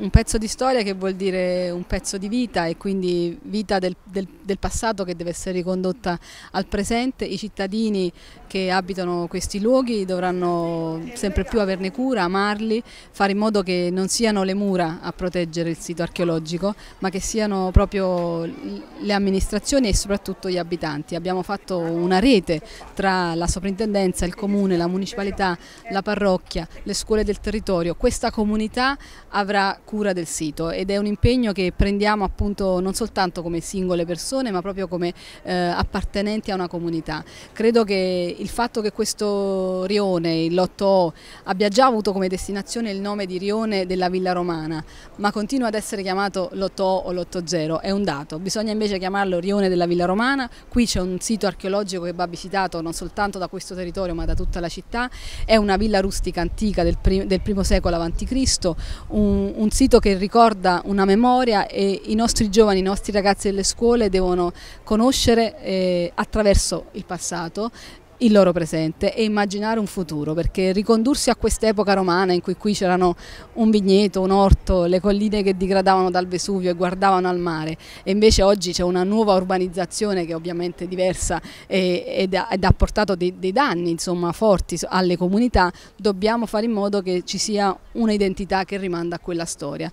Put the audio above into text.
Un pezzo di storia che vuol dire un pezzo di vita e quindi vita del, del, del passato che deve essere ricondotta al presente. I cittadini che abitano questi luoghi dovranno sempre più averne cura, amarli, fare in modo che non siano le mura a proteggere il sito archeologico, ma che siano proprio le amministrazioni e soprattutto gli abitanti. Abbiamo fatto una rete tra la soprintendenza, il comune, la municipalità, la parrocchia, le scuole del territorio. Questa comunità avrà cura del sito ed è un impegno che prendiamo appunto non soltanto come singole persone ma proprio come eh, appartenenti a una comunità. Credo che il fatto che questo rione, il lotto O, abbia già avuto come destinazione il nome di rione della Villa Romana ma continua ad essere chiamato lotto O o lotto Zero è un dato, bisogna invece chiamarlo rione della Villa Romana, qui c'è un sito archeologico che va visitato non soltanto da questo territorio ma da tutta la città, è una villa rustica antica del, prim del primo secolo a.C., un, un sito che ricorda una memoria e i nostri giovani, i nostri ragazzi delle scuole devono conoscere eh, attraverso il passato il loro presente e immaginare un futuro, perché ricondursi a quest'epoca romana in cui qui c'erano un vigneto, un orto, le colline che digradavano dal Vesuvio e guardavano al mare e invece oggi c'è una nuova urbanizzazione che è ovviamente diversa ed, ha portato dei, dei danni insomma, forti alle comunità, dobbiamo fare in modo che ci sia un'identità che rimanda a quella storia.